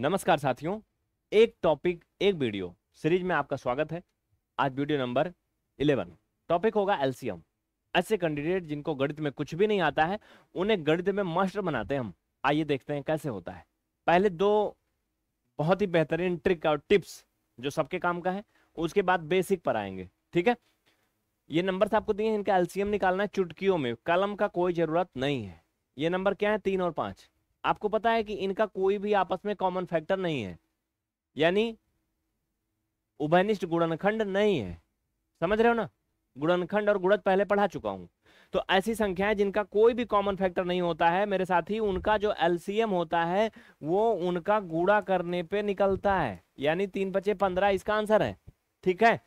नमस्कार साथियों एक टॉपिक एक वीडियो सीरीज में आपका स्वागत है आज वीडियो नंबर 11 टॉपिक होगा एलसीएम ऐसे कैंडिडेट जिनको गणित में कुछ भी नहीं आता है उन्हें गणित में मास्टर बनाते हैं हम आइए देखते हैं कैसे होता है पहले दो बहुत ही बेहतरीन ट्रिक और टिप्स जो सबके काम का है उसके बाद बेसिक पर आएंगे ठीक है ये नंबर आपको दिए इनका एलसीएम निकालना है चुटकियों में कलम का कोई जरूरत नहीं है ये नंबर क्या है तीन और पांच आपको पता है कि इनका कोई भी आपस में कॉमन फैक्टर नहीं है यानी उभयनिष्ठ गुणनखंड नहीं है समझ रहे हो ना गुणनखंड और गुणत पहले पढ़ा चुका हूं तो ऐसी संख्याएं जिनका कोई भी कॉमन फैक्टर नहीं होता है मेरे साथ ही उनका जो एलसीएम होता है वो उनका गुड़ा करने पे निकलता है यानी तीन पचे पंद्रह इसका आंसर है ठीक है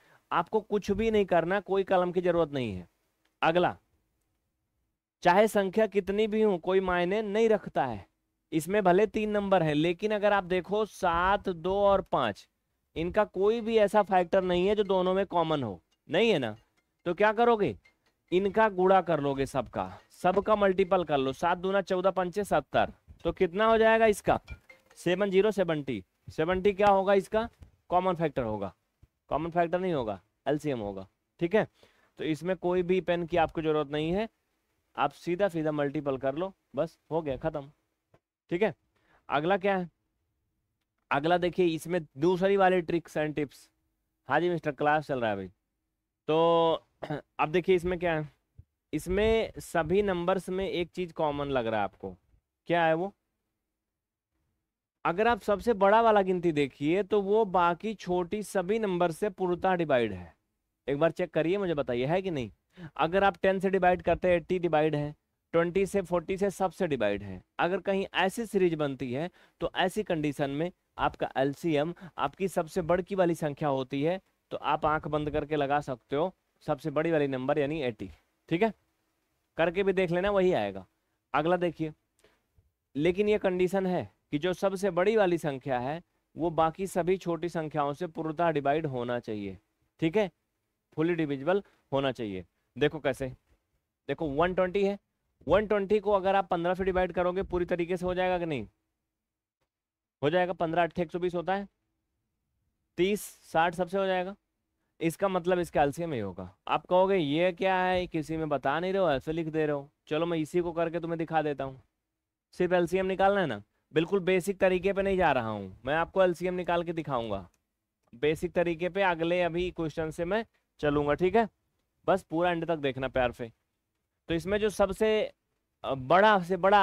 आपको कुछ भी नहीं करना कोई कलम की जरूरत नहीं है अगला चाहे संख्या कितनी भी हो कोई मायने नहीं रखता है इसमें भले तीन नंबर है लेकिन अगर आप देखो सात दो और पांच इनका कोई भी ऐसा फैक्टर नहीं है जो दोनों में कॉमन हो नहीं है ना तो क्या करोगे इनका गुड़ा कर लोगे सबका सबका मल्टीपल कर लो सात दूना चौदह पंचे सत्तर तो कितना हो जाएगा इसका सेवन जीरो सेवनटी सेवनटी क्या होगा इसका कॉमन फैक्टर होगा कॉमन फैक्टर नहीं होगा एलसीएम होगा ठीक है तो इसमें कोई भी पेन की आपको जरूरत नहीं है आप सीधा सीधा मल्टीपल कर लो बस हो गया खत्म ठीक है अगला क्या है अगला देखिए इसमें दूसरी वाली ट्रिक्स एंड टिप्स हाँ जी मिस्टर क्लास चल रहा है भाई तो अब देखिए इसमें क्या है इसमें सभी नंबर्स में एक चीज़ कॉमन लग रहा है आपको क्या है वो अगर आप सबसे बड़ा वाला गिनती देखिए तो वो बाकी छोटी सभी नंबर से पूर्णता डिवाइड है एक बार चेक करिए मुझे बताइए है कि नहीं अगर आप टेन से डिवाइड करते हैं एट्टी डिवाइड है ट्वेंटी से फोर्टी से सबसे डिवाइड है अगर कहीं ऐसी सीरीज बनती है तो ऐसी कंडीशन में आपका एलसीएम आपकी सबसे बड़की वाली संख्या होती है तो आप आंख बंद करके लगा सकते हो सबसे बड़ी वाली नंबर यानी एटी ठीक है करके भी देख लेना वही आएगा अगला देखिए लेकिन ये कंडीशन है कि जो सबसे बड़ी वाली संख्या है वो बाकी सभी छोटी संख्याओं से पूर्णतः डिवाइड होना चाहिए ठीक है फुली डिविजिबल होना चाहिए देखो कैसे देखो 120 है वन ट्वेंटी को अगर आप पंद्रह से डिवाइड करोगे पूरी तरीके से हो जाएगा कि नहीं हो जाएगा पंद्रह अट्ठे एक होता है तीस साठ सबसे हो जाएगा इसका मतलब इसका एल्सियम ही होगा आप कहोगे ये क्या है किसी में बता नहीं रहे हो ऐसे लिख दे रहे हो चलो मैं इसी को करके तुम्हें दिखा देता हूँ सिर्फ एल्सियम निकालना है ना बिल्कुल बेसिक तरीके पे नहीं जा रहा हूँ मैं आपको एल्सियम निकाल के दिखाऊंगा बेसिक तरीके पे अगले अभी क्वेश्चन से मैं चलूंगा ठीक है बस पूरा एंड तक देखना प्यार से तो इसमें जो सबसे बड़ा से बड़ा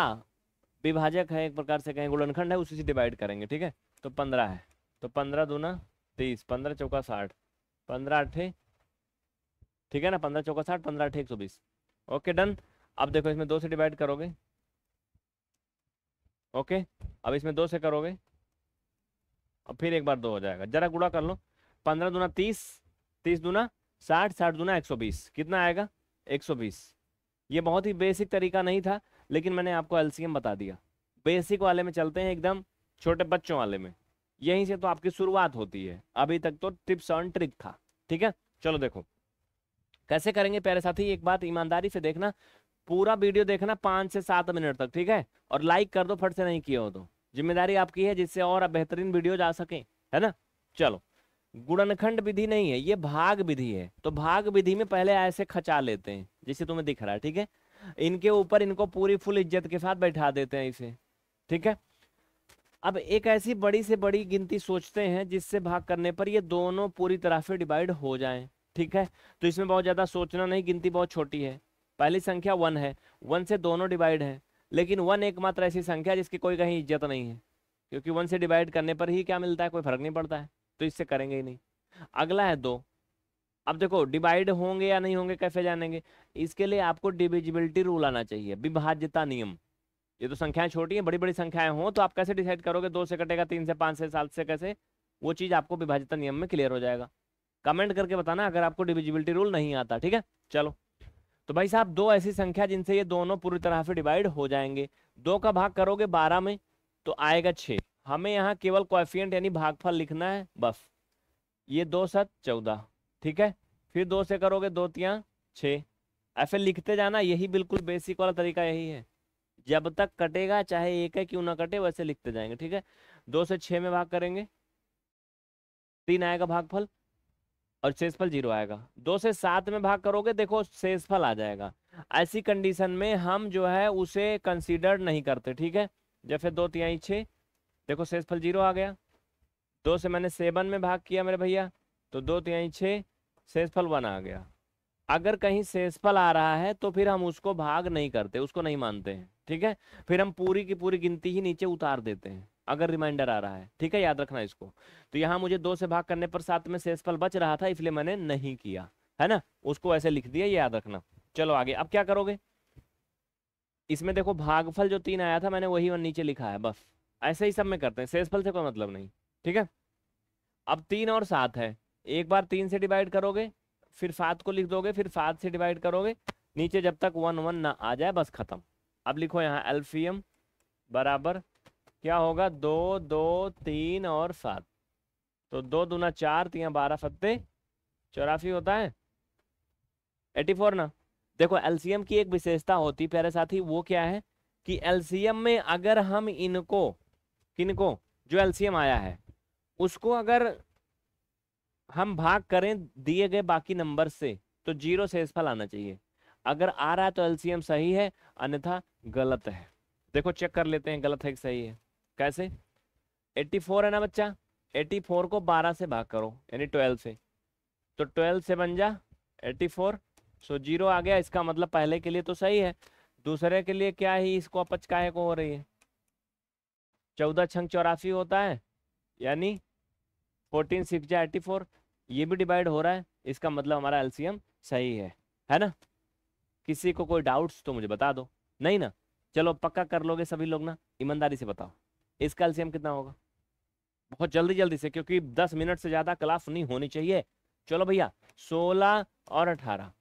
विभाजक है एक प्रकार से कहें गुणनखंड है उसी से डिवाइड करेंगे ठीक है तो पंद्रह है तो पंद्रह दूना तीस पंद्रह चौका साठ पंद्रह अठे ठीक है ना पंद्रह चौका साठ पंद्रह अठे एक सौ बीस ओके डन अब देखो इसमें दो से डिवाइड करोगे ओके अब इसमें दो से करोगे और फिर एक बार दो हो जाएगा जरा गुड़ा कर लो पंद्रह दूना तीस तीस दूना साठ साठ दूना एक सौ बीस कितना आएगा एक सौ बीस ये बहुत ही बेसिक तरीका नहीं था लेकिन मैंने आपको एलसीएम बता दिया बेसिक वाले में चलते हैं एकदम छोटे बच्चों वाले में यहीं से तो आपकी शुरुआत होती है अभी तक तो टिप्स ऑन ट्रिक था ठीक है चलो देखो कैसे करेंगे प्यारे साथी एक बात ईमानदारी से देखना पूरा वीडियो देखना पाँच से सात मिनट तक ठीक है और लाइक कर दो फट से नहीं किया हो तो जिम्मेदारी आपकी है जिससे और बेहतरीन वीडियो जा सके है ना चलो गुणनखंड विधि नहीं है ये भाग विधि है तो भाग विधि में पहले ऐसे खचा लेते हैं जैसे तुम्हें दिख रहा है ठीक है इनके ऊपर इनको पूरी फुल इज्जत के साथ बैठा देते हैं इसे ठीक है अब एक ऐसी बड़ी से बड़ी गिनती सोचते हैं जिससे भाग करने पर ये दोनों पूरी तरह से डिवाइड हो जाएं ठीक है तो इसमें बहुत ज़्यादा सोचना नहीं गिनती बहुत छोटी है पहली संख्या वन है वन से दोनों डिवाइड है लेकिन वन एकमात्र ऐसी संख्या जिसकी कोई कहीं इज्जत नहीं है क्योंकि वन से डिवाइड करने पर ही क्या मिलता है कोई फर्क नहीं पड़ता है तो इससे करेंगे ही नहीं अगला है दो अब देखो डिवाइड होंगे या नहीं होंगे कैसे जानेंगे इसके लिए आपको डिविजिबिलिटी रूल आना चाहिए विभाज्यता नियम ये तो संख्याएं छोटी हैं बड़ी बड़ी संख्याएं हों तो आप कैसे डिसाइड करोगे दो से कटेगा तीन से पाँच से सात से कैसे वो चीज़ आपको विभाज्यता नियम में क्लियर हो जाएगा कमेंट करके बताना अगर आपको डिविजिबिलिटी रूल नहीं आता ठीक है चलो तो भाई साहब दो ऐसी संख्या जिनसे ये दोनों पूरी तरह से डिवाइड हो जाएंगे दो का भाग करोगे बारह में तो आएगा छः हमें यहाँ केवल क्वाफियंट यानी भागफल लिखना है बस ये दो सत चौदह ठीक है फिर दो से करोगे दो तिया छः ऐसे लिखते जाना यही बिल्कुल बेसिक वाला तरीका यही है जब तक कटेगा चाहे एक है क्यों ना कटे वैसे लिखते जाएंगे ठीक है दो से छः में भाग करेंगे तीन आएगा भागफल और शेषफल जीरो आएगा दो से सात में भाग करोगे देखो शेषफल आ जाएगा ऐसी कंडीशन में हम जो है उसे कंसीडर नहीं करते ठीक है जैसे दो तिहाई छः देखो शेषफल जीरो आ गया दो से मैंने सेवन में भाग किया मेरे भैया तो दो तिहाई तो छः शेषफल वन आ गया अगर कहीं शेषफल आ रहा है तो फिर हम उसको भाग नहीं करते उसको नहीं मानते हैं ठीक है फिर हम पूरी की पूरी गिनती ही नीचे उतार देते हैं अगर रिमाइंडर आ रहा है ठीक है याद रखना इसको तो यहाँ मुझे दो से भाग करने पर सात में शेषफल बच रहा था इसलिए मैंने नहीं किया है ना उसको ऐसे लिख दिया याद रखना चलो आगे अब क्या करोगे इसमें देखो भागफल जो तीन आया था मैंने वही नीचे लिखा है बस ऐसे ही सब में करते हैं शेषफल से कोई मतलब नहीं ठीक है अब तीन और सात है एक बार तीन से डिवाइड करोगे फिर सात को लिख दोगे फिर सात से डिवाइड करोगे नीचे जब तक वन वन ना आ जाए बस खत्म अब लिखो यहाँ एल्फियम बराबर क्या होगा दो दो तीन और सात तो दो दूना चार तीन बारह सत्ते चौरासी होता है एटी फोर ना देखो एलसीएम की एक विशेषता होती प्यारे साथी वो क्या है कि एलसीएम में अगर हम इनको किन को जो एलसीएम आया है उसको अगर हम भाग करें दिए गए बाकी नंबर से तो जीरो से फल आना चाहिए अगर आ रहा है तो एलसीएम सही है अन्यथा गलत है देखो चेक कर लेते हैं गलत है कि सही है कैसे 84 है ना बच्चा 84 को 12 से भाग करो यानी 12 से तो 12 से बन जा 84 सो जीरो आ गया इसका मतलब पहले के लिए तो सही है दूसरे के लिए क्या ही इसको अपच काहे को हो रही है चौदह छंग चौरासी होता है यानी फोर्टीन सिक्स जै एट्टी फोर ये भी डिवाइड हो रहा है इसका मतलब हमारा एलसीएम सही है है ना किसी को कोई डाउट्स तो मुझे बता दो नहीं ना चलो पक्का कर लोगे सभी लोग ना ईमानदारी से बताओ इसका एलसीएम कितना होगा बहुत जल्दी जल्दी से क्योंकि दस मिनट से ज़्यादा क्लास नहीं होनी चाहिए चलो भैया सोलह और अठारह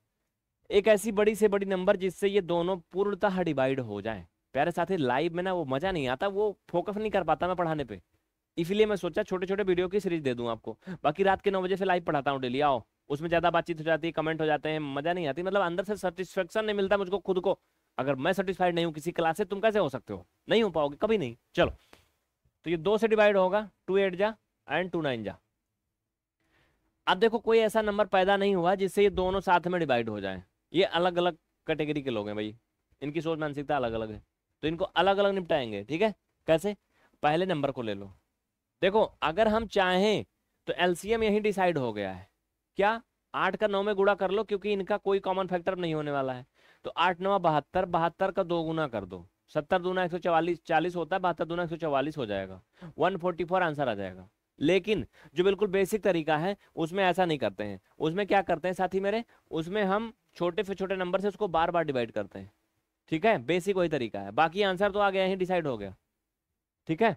एक ऐसी बड़ी से बड़ी नंबर जिससे ये दोनों पूर्णतः डिवाइड हो जाए प्यारे साथी लाइव में ना वो मज़ा नहीं आता वो फोकस नहीं कर पाता मैं पढ़ाने पे इसलिए मैं सोचा छोटे छोटे वीडियो की सीरीज दे दूँ आपको बाकी रात के नौ बजे से लाइव पढ़ाता हूँ डेली आओ उसमें ज़्यादा बातचीत हो जाती है कमेंट हो जाते हैं मज़ा नहीं आती मतलब अंदर से सेटिस्फेक्शन नहीं मिलता मुझको खुद को अगर मैं सेटिस्फाइड नहीं हूँ किसी क्लास से तुम कैसे हो सकते हो नहीं हो पाओगे कभी नहीं चलो तो ये दो से डिवाइड होगा टू एट जा एंड टू नाइन जा अब देखो कोई ऐसा नंबर पैदा नहीं हुआ जिससे ये दोनों साथ में डिवाइड हो जाए ये अलग अलग कैटेगरी के लोग हैं भाई इनकी सोच मानसिकता अलग अलग है तो इनको अलग अलग निपटाएंगे ठीक है कैसे पहले नंबर को ले लो देखो अगर हम चाहें तो एलसीएम यही डिसाइड हो गया है क्या आठ का नौ में गुड़ा कर लो क्योंकि इनका कोई कॉमन फैक्टर नहीं होने वाला है तो आठ नवा बहत्तर बहत्तर का दो गुना कर दो सत्तर दूना एक सौ चवालीस चालीस होता है बहत्तर दूना एक सौ चवालीस हो जाएगा वन फोर्टी फोर आंसर आ जाएगा लेकिन जो बिल्कुल बेसिक तरीका है उसमें ऐसा नहीं करते हैं उसमें क्या करते हैं साथी मेरे उसमें हम छोटे से छोटे नंबर से उसको बार बार डिवाइड करते हैं ठीक है बेसिक वही तरीका है बाकी आंसर तो आ गया ही डिसाइड हो गया ठीक है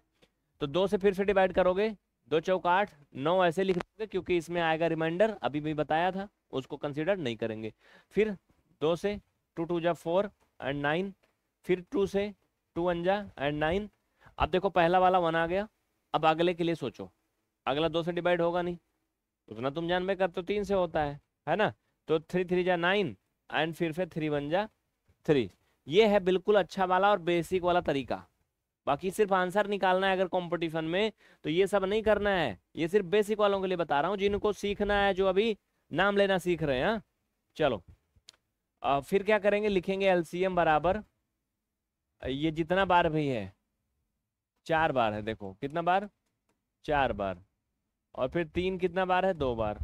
तो दो से फिर से डिवाइड करोगे दो चौक आठ नौ ऐसे लिख दोगे क्योंकि इसमें आएगा रिमाइंडर अभी भी बताया था उसको कंसिडर नहीं करेंगे फिर दो से टू टू जा फोर एंड नाइन फिर टू से टू वन जा एंड नाइन अब देखो पहला वाला वन आ गया अब अगले के लिए सोचो अगला दो से डिवाइड होगा नहीं उतना तुम जान में कर तो तीन से होता है है ना तो थ्री थ्री जा नाइन एंड फिर फिर थ्री वन जा थ्री ये है बिल्कुल अच्छा वाला और बेसिक वाला तरीका बाकी सिर्फ आंसर निकालना है अगर कंपटीशन में तो ये सब नहीं करना है ये सिर्फ बेसिक वालों के लिए बता रहा हूँ जिनको सीखना है जो अभी नाम लेना सीख रहे हैं हाँ। चलो आ, फिर क्या करेंगे लिखेंगे एल बराबर ये जितना बार भी है चार बार है देखो कितना बार चार बार और फिर तीन कितना बार है दो बार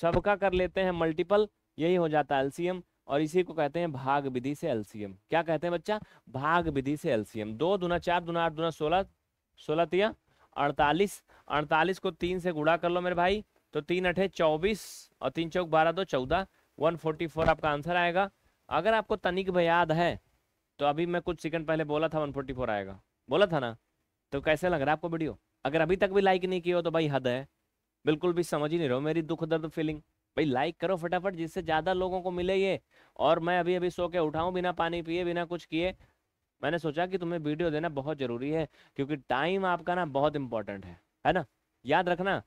सबका कर लेते हैं मल्टीपल यही हो जाता है एल्सियम और इसी को कहते हैं भाग विधि से एलसीएम क्या कहते हैं बच्चा भाग विधि से एलसीएम दो दुना चार दुना आठ दुना सोलह सोलह तिया अड़तालीस अड़तालीस को तीन से गुड़ा कर लो मेरे भाई तो तीन अठे चौबीस और तीन चौक बारह दो चौदह वन फोर्टी फोर आपका आंसर आएगा अगर आपको तनिक भी याद है तो अभी मैं कुछ सेकंड पहले बोला था वन फोर्टी फोर आएगा बोला था ना तो कैसे लग रहा है आपको वीडियो अगर अभी तक भी लाइक नहीं किया हो तो भाई हद है बिल्कुल भी समझ ही नहीं रहो मेरी दुख दर्द फीलिंग भाई लाइक करो फटाफट जिससे ज़्यादा लोगों को मिले ये और मैं अभी अभी सो के उठाऊ बिना पानी पिए बिना कुछ किए मैंने सोचा कि तुम्हें वीडियो देना बहुत ज़रूरी है क्योंकि टाइम आपका ना बहुत इंपॉर्टेंट है है ना याद रखना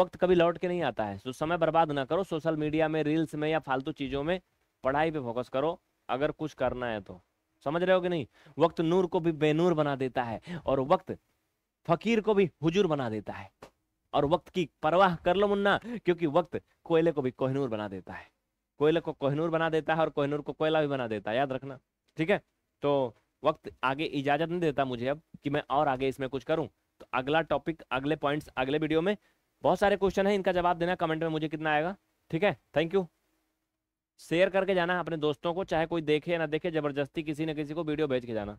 वक्त कभी लौट के नहीं आता है तो समय बर्बाद ना करो सोशल मीडिया में रील्स में या फालतू चीज़ों में पढ़ाई पे फोकस करो अगर कुछ करना है तो समझ रहे हो कि नहीं वक्त नूर को भी बेनूर बना देता है और वक्त फकीर को भी हुजूर बना देता है और वक्त की परवाह कर लो मुन्ना क्योंकि वक्त कोयले को भी कोहनूर बना देता है कोयले को कोहनूर बना देता है और कोहनूर को कोयला भी बना देता है याद रखना ठीक है तो वक्त आगे इजाजत नहीं देता मुझे अब कि मैं और आगे इसमें कुछ करूं तो अगला टॉपिक अगले पॉइंट्स अगले वीडियो में बहुत सारे क्वेश्चन है इनका जवाब देना कमेंट में मुझे कितना आएगा ठीक है थैंक यू शेयर करके जाना अपने दोस्तों को चाहे कोई देखे या ना देखे जबरदस्ती किसी न किसी को वीडियो भेज के जाना